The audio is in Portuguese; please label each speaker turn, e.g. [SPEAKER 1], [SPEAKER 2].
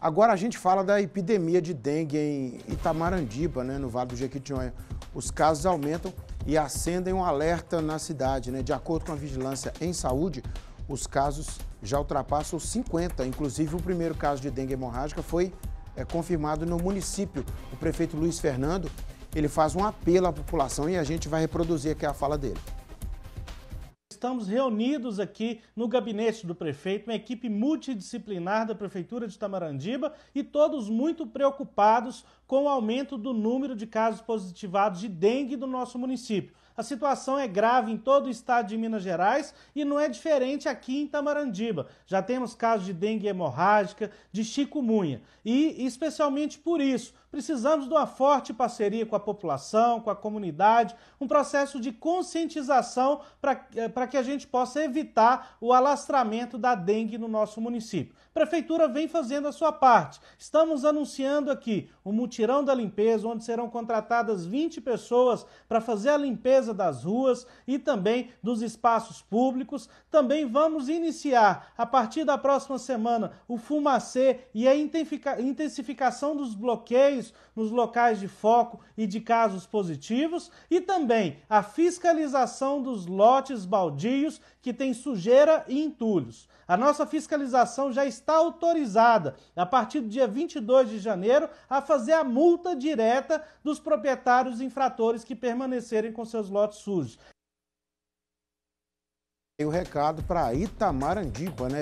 [SPEAKER 1] Agora a gente fala da epidemia de dengue em Itamarandiba, né, no Vale do Jequitinhonha. Os casos aumentam e acendem um alerta na cidade. Né? De acordo com a Vigilância em Saúde, os casos já ultrapassam os 50. Inclusive, o primeiro caso de dengue hemorrágica foi é, confirmado no município. O prefeito Luiz Fernando ele faz um apelo à população e a gente vai reproduzir aqui a fala dele
[SPEAKER 2] estamos reunidos aqui no gabinete do prefeito, uma equipe multidisciplinar da Prefeitura de Tamarandiba e todos muito preocupados com o aumento do número de casos positivados de dengue do nosso município. A situação é grave em todo o estado de Minas Gerais e não é diferente aqui em Tamarandiba. Já temos casos de dengue hemorrágica, de chikungunya. E, especialmente por isso, precisamos de uma forte parceria com a população, com a comunidade, um processo de conscientização para eh, que a gente possa evitar o alastramento da dengue no nosso município. prefeitura vem fazendo a sua parte. Estamos anunciando aqui o um mutirão da limpeza, onde serão contratadas 20 pessoas para fazer a limpeza das ruas e também dos espaços públicos. Também vamos iniciar, a partir da próxima semana, o fumacê e a intensificação dos bloqueios nos locais de foco e de casos positivos e também a fiscalização dos lotes baldios baldios que têm sujeira e entulhos. A nossa fiscalização já está autorizada, a partir do dia 22 de janeiro, a fazer a multa direta dos proprietários infratores que permanecerem com seus lotes sujos. E o recado para Itamarandiba, né?